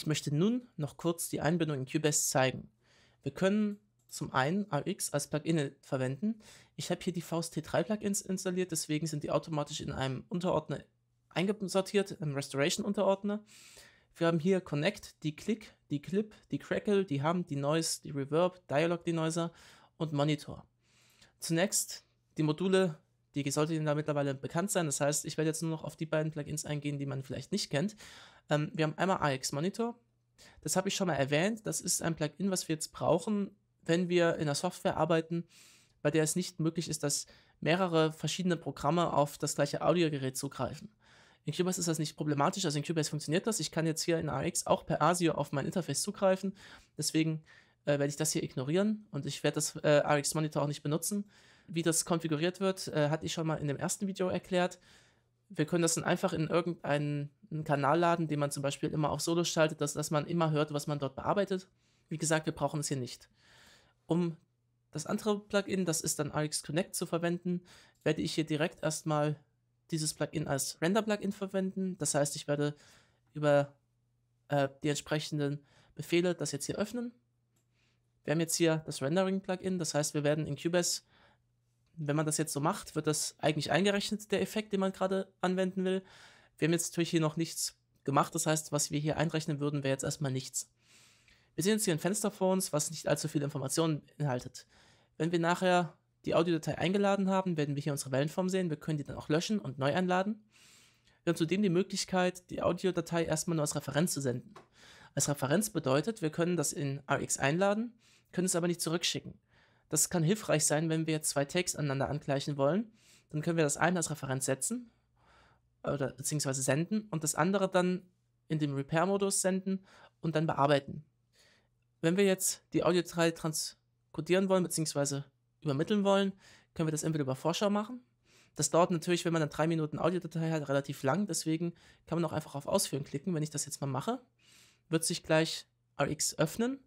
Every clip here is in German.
Ich möchte nun noch kurz die Einbindung in Cubase zeigen. Wir können zum einen AX als Plugin verwenden. Ich habe hier die VST3 Plugins installiert, deswegen sind die automatisch in einem Unterordner eingesortiert, im Restoration Unterordner. Wir haben hier Connect, die Click, die Clip, die Crackle, die Hum, die Noise, die Reverb, Dialog Denoiser und Monitor. Zunächst die Module, die sollten Ihnen da mittlerweile bekannt sein. Das heißt, ich werde jetzt nur noch auf die beiden Plugins eingehen, die man vielleicht nicht kennt. Ähm, wir haben einmal AX Monitor. Das habe ich schon mal erwähnt. Das ist ein Plugin, was wir jetzt brauchen, wenn wir in der Software arbeiten, bei der es nicht möglich ist, dass mehrere verschiedene Programme auf das gleiche Audiogerät zugreifen. In Cubase ist das nicht problematisch, also in Cubase funktioniert das. Ich kann jetzt hier in AX auch per ASIO auf mein Interface zugreifen. Deswegen äh, werde ich das hier ignorieren und ich werde das äh, AX Monitor auch nicht benutzen. Wie das konfiguriert wird, äh, hatte ich schon mal in dem ersten Video erklärt wir können das dann einfach in irgendeinen Kanal laden, den man zum Beispiel immer auf Solo schaltet, dass, dass man immer hört, was man dort bearbeitet. Wie gesagt, wir brauchen es hier nicht. Um das andere Plugin, das ist dann RX Connect zu verwenden, werde ich hier direkt erstmal dieses Plugin als Render-Plugin verwenden. Das heißt, ich werde über äh, die entsprechenden Befehle das jetzt hier öffnen. Wir haben jetzt hier das Rendering-Plugin, das heißt, wir werden in Cubase wenn man das jetzt so macht, wird das eigentlich eingerechnet, der Effekt, den man gerade anwenden will. Wir haben jetzt natürlich hier noch nichts gemacht, das heißt, was wir hier einrechnen würden, wäre jetzt erstmal nichts. Wir sehen jetzt hier ein Fenster vor uns, was nicht allzu viele Informationen beinhaltet. Wenn wir nachher die Audiodatei eingeladen haben, werden wir hier unsere Wellenform sehen. Wir können die dann auch löschen und neu einladen. Wir haben zudem die Möglichkeit, die Audiodatei erstmal nur als Referenz zu senden. Als Referenz bedeutet, wir können das in RX einladen, können es aber nicht zurückschicken. Das kann hilfreich sein, wenn wir jetzt zwei Takes aneinander angleichen wollen. Dann können wir das eine als Referenz setzen oder beziehungsweise senden und das andere dann in dem Repair-Modus senden und dann bearbeiten. Wenn wir jetzt die Audiodatei transkodieren wollen beziehungsweise übermitteln wollen, können wir das entweder über Vorschau machen. Das dauert natürlich, wenn man dann drei Minuten Audiodatei hat, relativ lang. Deswegen kann man auch einfach auf Ausführen klicken. Wenn ich das jetzt mal mache, wird sich gleich RX öffnen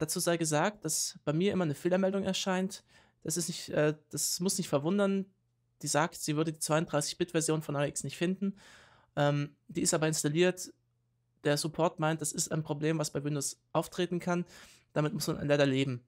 Dazu sei gesagt, dass bei mir immer eine Fehlermeldung erscheint. Das, ist nicht, äh, das muss nicht verwundern. Die sagt, sie würde die 32-Bit-Version von AX nicht finden. Ähm, die ist aber installiert. Der Support meint, das ist ein Problem, was bei Windows auftreten kann. Damit muss man leider leben.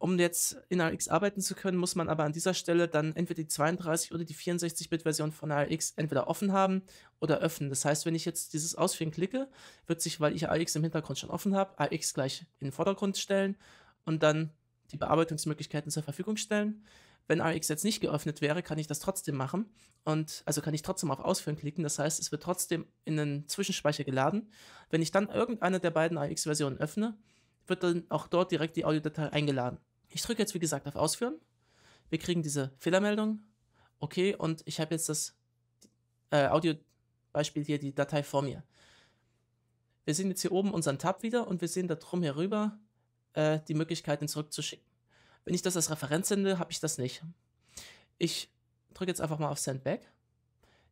Um jetzt in ARX arbeiten zu können, muss man aber an dieser Stelle dann entweder die 32 oder die 64-Bit-Version von ARX entweder offen haben oder öffnen. Das heißt, wenn ich jetzt dieses Ausführen klicke, wird sich, weil ich ARX im Hintergrund schon offen habe, ARX gleich in den Vordergrund stellen und dann die Bearbeitungsmöglichkeiten zur Verfügung stellen. Wenn ARX jetzt nicht geöffnet wäre, kann ich das trotzdem machen und also kann ich trotzdem auf Ausführen klicken. Das heißt, es wird trotzdem in einen Zwischenspeicher geladen. Wenn ich dann irgendeine der beiden ARX-Versionen öffne, wird dann auch dort direkt die Audiodatei eingeladen. Ich drücke jetzt, wie gesagt, auf Ausführen. Wir kriegen diese Fehlermeldung. Okay, und ich habe jetzt das äh, Audio-Beispiel hier, die Datei vor mir. Wir sehen jetzt hier oben unseren Tab wieder und wir sehen da drum herüber äh, die Möglichkeit, den zurückzuschicken. Wenn ich das als Referenz sende, habe ich das nicht. Ich drücke jetzt einfach mal auf Send Back.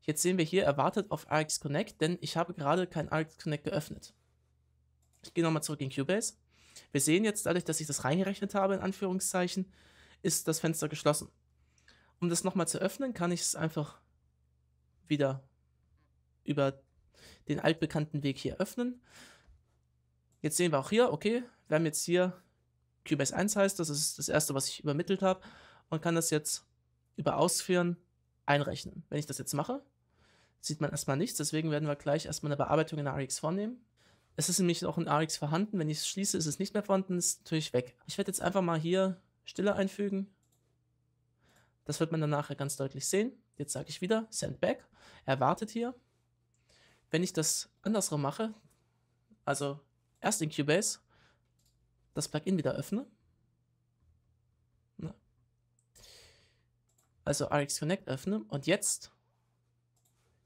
Jetzt sehen wir hier erwartet auf RX Connect, denn ich habe gerade kein RX Connect geöffnet. Ich gehe nochmal zurück in Cubase. Wir sehen jetzt dadurch, dass ich das reingerechnet habe, in Anführungszeichen, ist das Fenster geschlossen. Um das nochmal zu öffnen, kann ich es einfach wieder über den altbekannten Weg hier öffnen. Jetzt sehen wir auch hier, okay, wir haben jetzt hier Cubase 1 heißt, das ist das erste, was ich übermittelt habe und kann das jetzt über Ausführen einrechnen. Wenn ich das jetzt mache, sieht man erstmal nichts, deswegen werden wir gleich erstmal eine Bearbeitung in der RX vornehmen. Es ist nämlich auch in Rx vorhanden. Wenn ich es schließe, ist es nicht mehr vorhanden, ist natürlich weg. Ich werde jetzt einfach mal hier Stille einfügen. Das wird man dann nachher ganz deutlich sehen. Jetzt sage ich wieder Send Back. Er wartet hier. Wenn ich das andersrum mache, also erst in Cubase das Plugin wieder öffne. Also RX Connect öffne und jetzt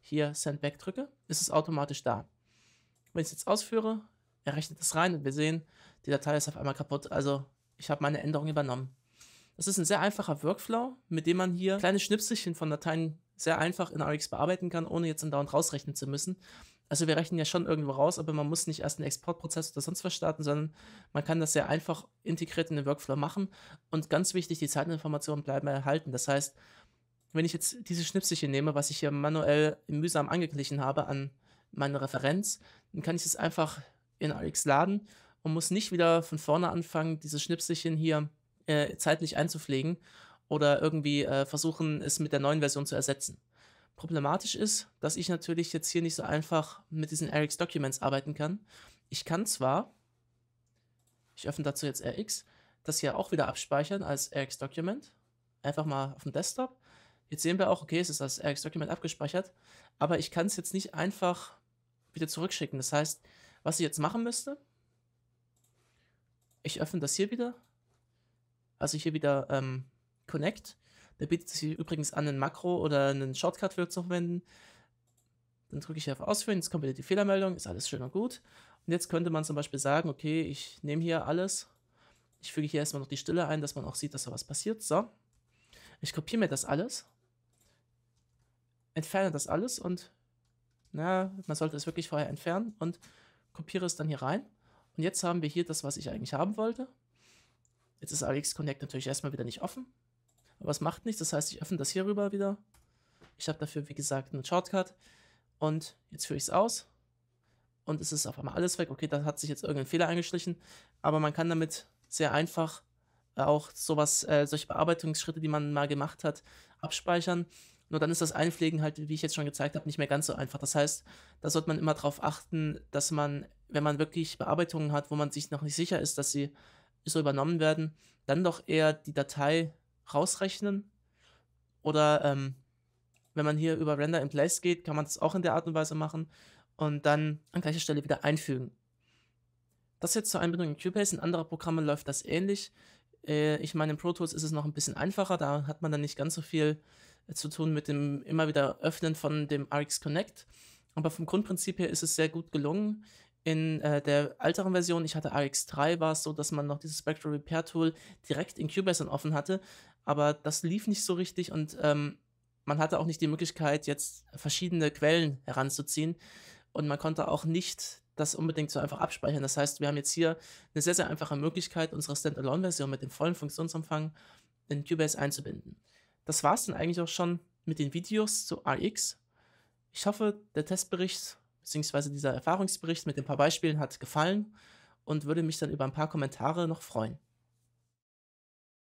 hier Send Back drücke, ist es automatisch da. Wenn ich es jetzt ausführe, er rechnet das rein und wir sehen, die Datei ist auf einmal kaputt. Also ich habe meine Änderung übernommen. Das ist ein sehr einfacher Workflow, mit dem man hier kleine Schnipselchen von Dateien sehr einfach in RX bearbeiten kann, ohne jetzt Dauernd rausrechnen zu müssen. Also wir rechnen ja schon irgendwo raus, aber man muss nicht erst einen Exportprozess oder sonst was starten, sondern man kann das sehr einfach integriert in den Workflow machen. Und ganz wichtig, die Zeiteninformationen bleiben erhalten. Das heißt, wenn ich jetzt diese Schnipselchen nehme, was ich hier manuell mühsam angeglichen habe an meine Referenz, dann kann ich es einfach in Rx laden und muss nicht wieder von vorne anfangen, dieses Schnipselchen hier äh, zeitlich einzupflegen oder irgendwie äh, versuchen, es mit der neuen Version zu ersetzen. Problematisch ist, dass ich natürlich jetzt hier nicht so einfach mit diesen RX Documents arbeiten kann. Ich kann zwar, ich öffne dazu jetzt RX, das hier auch wieder abspeichern als RX Document. Einfach mal auf dem Desktop. Jetzt sehen wir auch, okay, es ist als RX Document abgespeichert, aber ich kann es jetzt nicht einfach wieder zurückschicken. Das heißt, was ich jetzt machen müsste, ich öffne das hier wieder, also hier wieder ähm, Connect. Der bietet sich übrigens an, ein Makro oder einen Shortcut für zu verwenden. Dann drücke ich hier auf Ausführen, jetzt kommt wieder die Fehlermeldung, ist alles schön und gut. Und jetzt könnte man zum Beispiel sagen, okay, ich nehme hier alles, ich füge hier erstmal noch die Stille ein, dass man auch sieht, dass da was passiert. So, ich kopiere mir das alles, entferne das alles und na, man sollte es wirklich vorher entfernen und kopiere es dann hier rein. Und jetzt haben wir hier das, was ich eigentlich haben wollte. Jetzt ist Alex Connect natürlich erstmal wieder nicht offen. Aber es macht nichts, das heißt, ich öffne das hier rüber wieder. Ich habe dafür, wie gesagt, einen Shortcut. Und jetzt führe ich es aus. Und es ist auf einmal alles weg. Okay, da hat sich jetzt irgendein Fehler eingeschlichen. Aber man kann damit sehr einfach auch sowas, äh, solche Bearbeitungsschritte, die man mal gemacht hat, abspeichern nur dann ist das Einpflegen halt, wie ich jetzt schon gezeigt habe, nicht mehr ganz so einfach. Das heißt, da sollte man immer darauf achten, dass man, wenn man wirklich Bearbeitungen hat, wo man sich noch nicht sicher ist, dass sie so übernommen werden, dann doch eher die Datei rausrechnen. Oder ähm, wenn man hier über Render in Place geht, kann man das auch in der Art und Weise machen und dann an gleicher Stelle wieder einfügen. Das jetzt zur Einbindung in Cubase. In anderen Programmen läuft das ähnlich. Äh, ich meine, in Pro Tools ist es noch ein bisschen einfacher. Da hat man dann nicht ganz so viel zu tun mit dem immer wieder Öffnen von dem RX Connect. Aber vom Grundprinzip her ist es sehr gut gelungen. In äh, der älteren Version, ich hatte RX3, war es so, dass man noch dieses Spectral Repair Tool direkt in Cubase offen hatte, aber das lief nicht so richtig und ähm, man hatte auch nicht die Möglichkeit, jetzt verschiedene Quellen heranzuziehen und man konnte auch nicht das unbedingt so einfach abspeichern. Das heißt, wir haben jetzt hier eine sehr, sehr einfache Möglichkeit, unsere Standalone-Version mit dem vollen Funktionsumfang in Cubase einzubinden das war es dann eigentlich auch schon mit den Videos zu RX. Ich hoffe, der Testbericht bzw. dieser Erfahrungsbericht mit ein paar Beispielen hat gefallen und würde mich dann über ein paar Kommentare noch freuen.